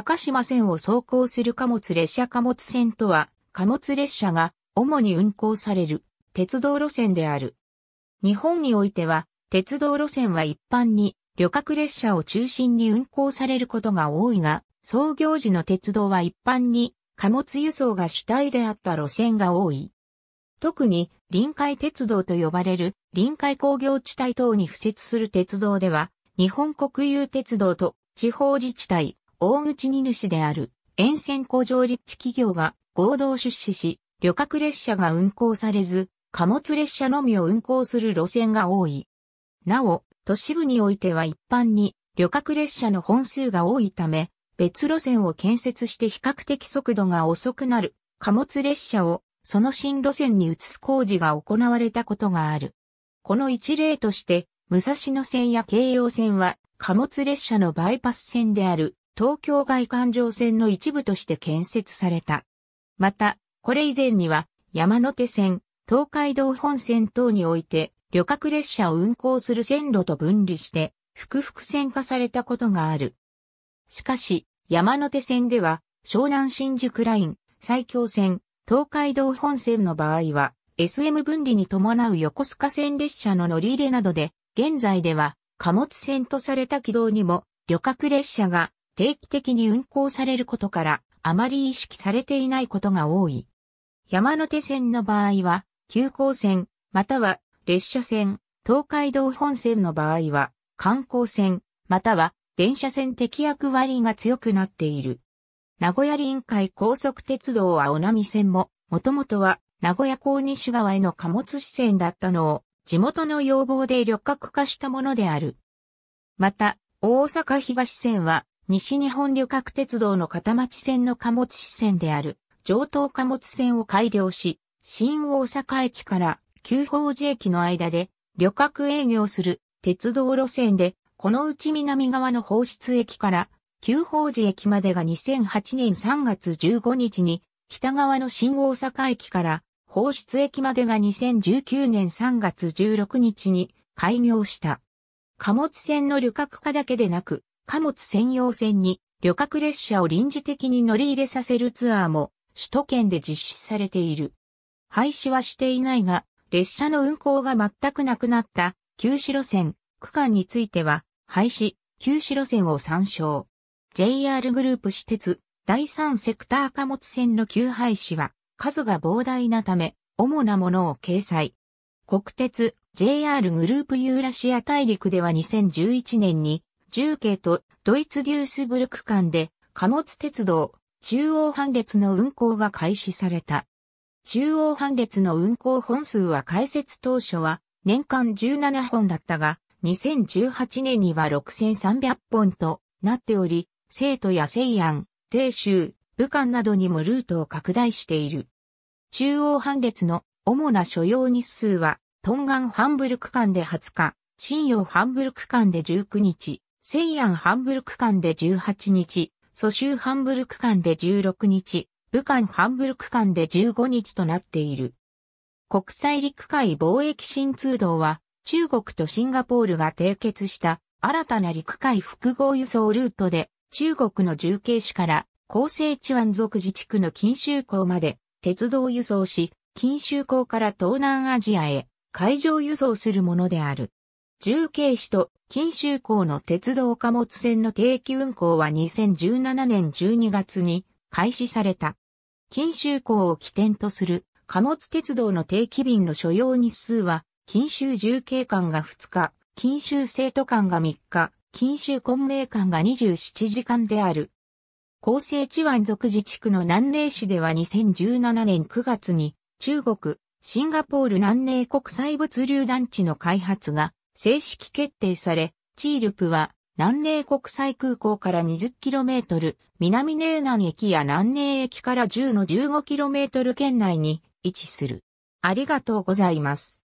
高島線を走行する貨物列車貨物線とは、貨物列車が主に運行される鉄道路線である。日本においては、鉄道路線は一般に旅客列車を中心に運行されることが多いが、創業時の鉄道は一般に貨物輸送が主体であった路線が多い。特に臨海鉄道と呼ばれる臨海工業地帯等に付設する鉄道では、日本国有鉄道と地方自治体、大口荷主である沿線工場立地企業が合同出資し、旅客列車が運行されず、貨物列車のみを運行する路線が多い。なお、都市部においては一般に旅客列車の本数が多いため、別路線を建設して比較的速度が遅くなる貨物列車をその新路線に移す工事が行われたことがある。この一例として、武蔵野線や京葉線は貨物列車のバイパス線である東京外環状線の一部として建設された。また、これ以前には山手線、東海道本線等において旅客列車を運行する線路と分離して、複々線化されたことがある。しかし、山手線では、湘南新宿ライン、埼京線、東海道本線の場合は、SM 分離に伴う横須賀線列車の乗り入れなどで、現在では貨物線とされた軌道にも旅客列車が定期的に運行されることからあまり意識されていないことが多い。山手線の場合は、急行線、または列車線、東海道本線の場合は、観光線、または電車線的役割が強くなっている。名古屋臨海高速鉄道青波線も、もともとは名古屋港西側への貨物支線だったのを、地元の要望で旅客化したものである。また、大阪東線は西日本旅客鉄道の片町線の貨物支線である上東貨物線を改良し、新大阪駅から旧宝寺駅の間で旅客営業する鉄道路線で、このうち南側の放出駅から旧宝寺駅までが2008年3月15日に、北側の新大阪駅から放出駅までが2019年3月16日に開業した。貨物線の旅客化だけでなく、貨物専用線に旅客列車を臨時的に乗り入れさせるツアーも首都圏で実施されている。廃止はしていないが、列車の運行が全くなくなった旧市路線区間については廃止、旧市路線を参照。JR グループ私鉄第3セクター貨物線の旧廃止は数が膨大なため主なものを掲載。国鉄 JR グループユーラシア大陸では2011年に重慶とドイツデュースブルク間で貨物鉄道、中央半列の運行が開始された。中央半列の運行本数は開設当初は年間17本だったが、2018年には6300本となっており、成都や西安、鄭州、武漢などにもルートを拡大している。中央半列の主な所要日数は、トンガンハンブルク間で20日、新洋ハンブルク間で19日、西安ハンブルク間で18日、蘇州ハンブルク間で16日、武漢ハンブルク間で15日となっている。国際陸海貿易新通道は、中国とシンガポールが締結した新たな陸海複合輸送ルートで、中国の重慶市から厚生地湾族自治区の錦州港まで鉄道輸送し、錦州港から東南アジアへ海上輸送するものである。重慶市と金州港の鉄道貨物船の定期運行は2017年12月に開始された。金州港を起点とする貨物鉄道の定期便の所要日数は、金州重慶間が2日、金州生徒間が3日、金州混明間が27時間である。厚生地湾属自治区の南寧市では2017年9月に中国、シンガポール南寧国際物流団地の開発が正式決定され、チールプは南寧国際空港から 20km、南寧南駅や南寧駅から10の 15km 圏内に位置する。ありがとうございます。